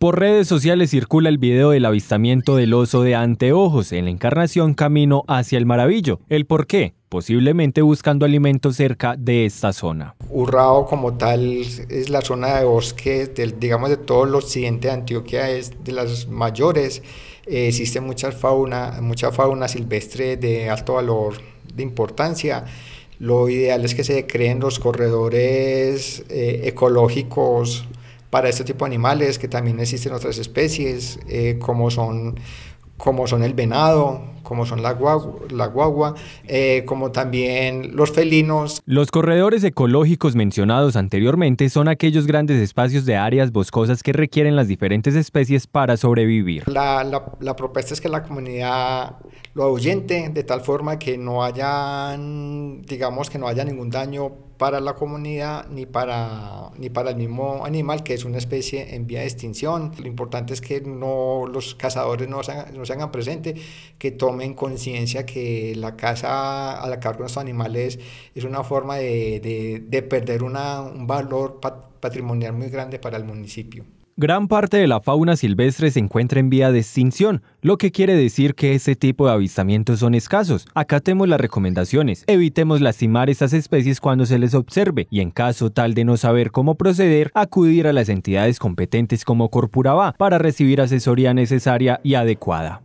Por redes sociales circula el video del avistamiento del oso de anteojos en la encarnación Camino hacia el Maravillo. ¿El por qué? posiblemente buscando alimento cerca de esta zona. Urrao como tal es la zona de bosque, digamos de todo el occidente de Antioquia, es de las mayores. Eh, existe mucha fauna, mucha fauna silvestre de alto valor de importancia. Lo ideal es que se creen los corredores eh, ecológicos para este tipo de animales, que también existen otras especies, eh, como, son, como son el venado, como son la guagua, la guagua eh, como también los felinos. Los corredores ecológicos mencionados anteriormente son aquellos grandes espacios de áreas boscosas que requieren las diferentes especies para sobrevivir. La, propuesta es que la comunidad lo ahuyente de tal forma que no hayan, digamos, que no haya ningún daño para la comunidad ni para, ni para el mismo animal, que es una especie en vía de extinción. Lo importante es que no, los cazadores no se, hagan, no se hagan presente, que tomen conciencia que la casa la carga de estos animales es una forma de, perder un valor patrimonial muy grande para el municipio. Gran parte de la fauna silvestre se encuentra en vía de extinción, lo que quiere decir que ese tipo de avistamientos son escasos. Acatemos las recomendaciones, evitemos lastimar esas especies cuando se les observe y en caso tal de no saber cómo proceder, acudir a las entidades competentes como Corpurabá para recibir asesoría necesaria y adecuada.